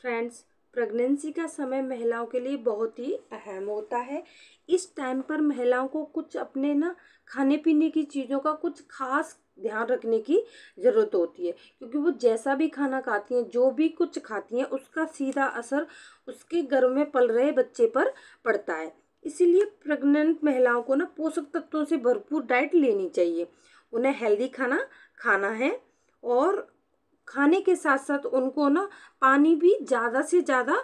friends pregnancy का समय महिलाओं के लिए बहुत ही अहम होता है इस टाइम पर महिलाओं को कुछ अपने ना खाने पीने की चीज़ों का कुछ खास ध्यान रखने की ज़रूरत होती है क्योंकि वो जैसा भी खाना खाती हैं जो भी कुछ खाती हैं उसका सीधा असर उसके घर में पल रहे बच्चे पर पड़ता है इसीलिए प्रेग्नेंट महिलाओं को ना पोषक तत्वों से भरपूर डाइट लेनी चाहिए उन्हें हेल्दी खाना खाना है और खाने के साथ साथ उनको ना पानी भी ज़्यादा से ज़्यादा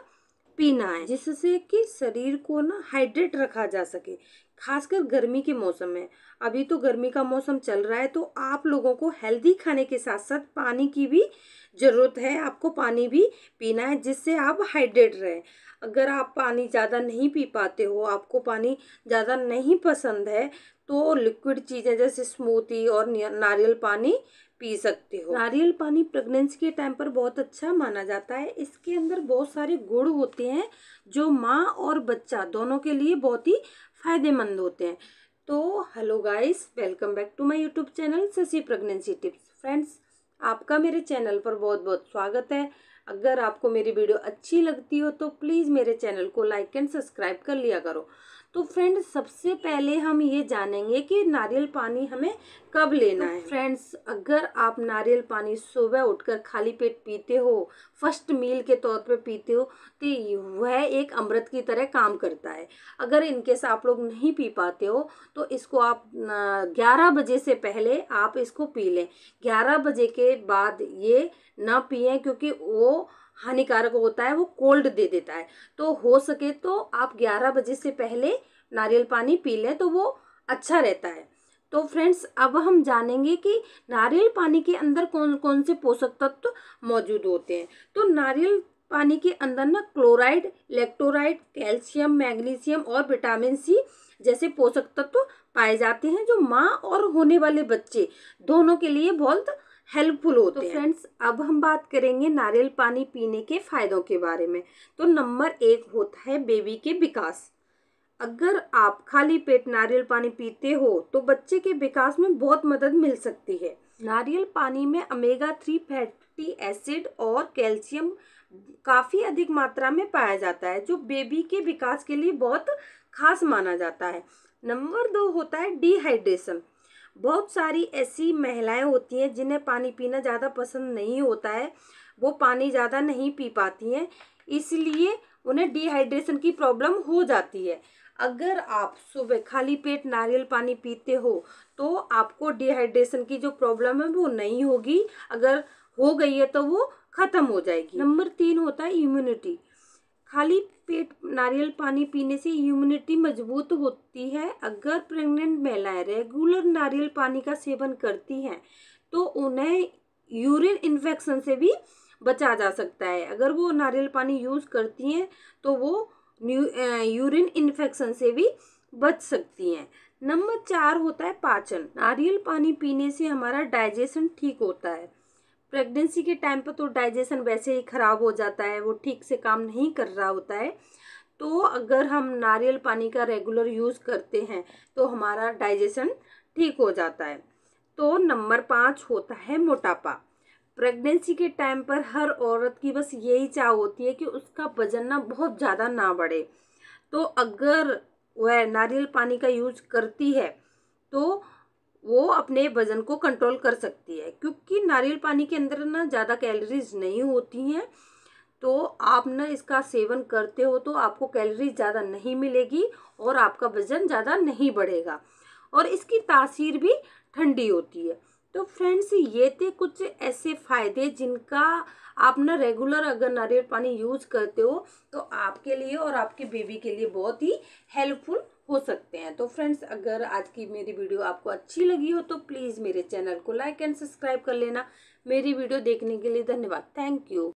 पीना है जिससे कि शरीर को ना हाइड्रेट रखा जा सके खासकर गर्मी के मौसम में अभी तो गर्मी का मौसम चल रहा है तो आप लोगों को हेल्दी खाने के साथ साथ पानी की भी ज़रूरत है आपको पानी भी पीना है जिससे आप हाइड्रेट रहें अगर आप पानी ज़्यादा नहीं पी पाते हो आपको पानी ज़्यादा नहीं पसंद है तो लिक्विड चीज़ें जैसे स्मूथी और नारियल पानी पी सकते हो नारियल पानी प्रेगनेंसी के टाइम पर बहुत अच्छा माना जाता है इसके अंदर बहुत सारे गुड़ होते हैं जो माँ और बच्चा दोनों के लिए बहुत ही फ़ायदेमंद होते हैं तो hello guys welcome back to my YouTube channel Shashi pregnancy tips friends आपका मेरे चैनल पर बहुत बहुत स्वागत है अगर आपको मेरी वीडियो अच्छी लगती हो तो प्लीज़ मेरे चैनल को लाइक एंड सब्सक्राइब कर लिया करो तो फ्रेंड्स सबसे पहले हम ये जानेंगे कि नारियल पानी हमें कब लेना तो है फ्रेंड्स अगर आप नारियल पानी सुबह उठकर खाली पेट पीते हो फर्स्ट मील के तौर पे पीते हो तो वह एक अमृत की तरह काम करता है अगर इनकेस आप लोग नहीं पी पाते हो तो इसको आप ग्यारह बजे से पहले आप इसको पी लें ग्यारह बजे के बाद ये ना पिए क्योंकि वो हानिकारक होता है वो कोल्ड दे देता है तो हो सके तो आप 11 बजे से पहले नारियल पानी पी लें तो वो अच्छा रहता है तो फ्रेंड्स अब हम जानेंगे कि नारियल पानी के अंदर कौन कौन से पोषक तत्व मौजूद होते हैं तो नारियल पानी के अंदर ना क्लोराइड इलेक्ट्रोराइड कैल्शियम मैग्नीशियम और विटामिन सी जैसे पोषक तत्व पाए जाते हैं जो माँ और होने वाले बच्चे दोनों के लिए बहुत हेल्पफुल होते तो हैं फ्रेंड्स अब हम बात करेंगे नारियल पानी पीने के फ़ायदों के बारे में तो नंबर एक होता है बेबी के विकास अगर आप खाली पेट नारियल पानी पीते हो तो बच्चे के विकास में बहुत मदद मिल सकती है नारियल पानी में अमेगा थ्री फैटी एसिड और कैल्शियम काफ़ी अधिक मात्रा में पाया जाता है जो बेबी के विकास के लिए बहुत खास माना जाता है नंबर दो होता है डिहाइड्रेशन बहुत सारी ऐसी महिलाएं होती हैं जिन्हें पानी पीना ज़्यादा पसंद नहीं होता है वो पानी ज़्यादा नहीं पी पाती हैं इसलिए उन्हें डिहाइड्रेशन की प्रॉब्लम हो जाती है अगर आप सुबह खाली पेट नारियल पानी पीते हो तो आपको डिहाइड्रेशन की जो प्रॉब्लम है वो नहीं होगी अगर हो गई है तो वो ख़त्म हो जाएगी नंबर तीन होता है इम्यूनिटी खाली पेट नारियल पानी पीने से इम्यूनिटी मजबूत होती है अगर प्रेग्नेंट महिलाएं रेगुलर नारियल पानी का सेवन करती हैं तो उन्हें यूरिन इन्फेक्शन से भी बचा जा सकता है अगर वो नारियल पानी यूज़ करती हैं तो वो यूरिन इन्फेक्शन से भी बच सकती हैं नंबर चार होता है पाचन नारियल पानी पीने से हमारा डाइजेशन ठीक होता है प्रेगनेंसी के टाइम पर तो डाइजेशन वैसे ही ख़राब हो जाता है वो ठीक से काम नहीं कर रहा होता है तो अगर हम नारियल पानी का रेगुलर यूज़ करते हैं तो हमारा डाइजेशन ठीक हो जाता है तो नंबर पाँच होता है मोटापा प्रेगनेंसी के टाइम पर हर औरत की बस यही चाह होती है कि उसका वजन ना बहुत ज़्यादा ना बढ़े तो अगर वह नारियल पानी का यूज करती है तो वो अपने वज़न को कंट्रोल कर सकती है क्योंकि नारियल पानी के अंदर ना ज़्यादा कैलोरीज नहीं होती हैं तो आप ना इसका सेवन करते हो तो आपको कैलोरीज ज़्यादा नहीं मिलेगी और आपका वज़न ज़्यादा नहीं बढ़ेगा और इसकी तासीर भी ठंडी होती है तो फ्रेंड्स ये थे कुछ ऐसे फ़ायदे जिनका आप ना रेगुलर अगर नारियल पानी यूज़ करते हो तो आपके लिए और आपके बेबी के लिए बहुत ही हेल्पफुल हो सकते हैं तो फ्रेंड्स अगर आज की मेरी वीडियो आपको अच्छी लगी हो तो प्लीज़ मेरे चैनल को लाइक एंड सब्सक्राइब कर लेना मेरी वीडियो देखने के लिए धन्यवाद थैंक यू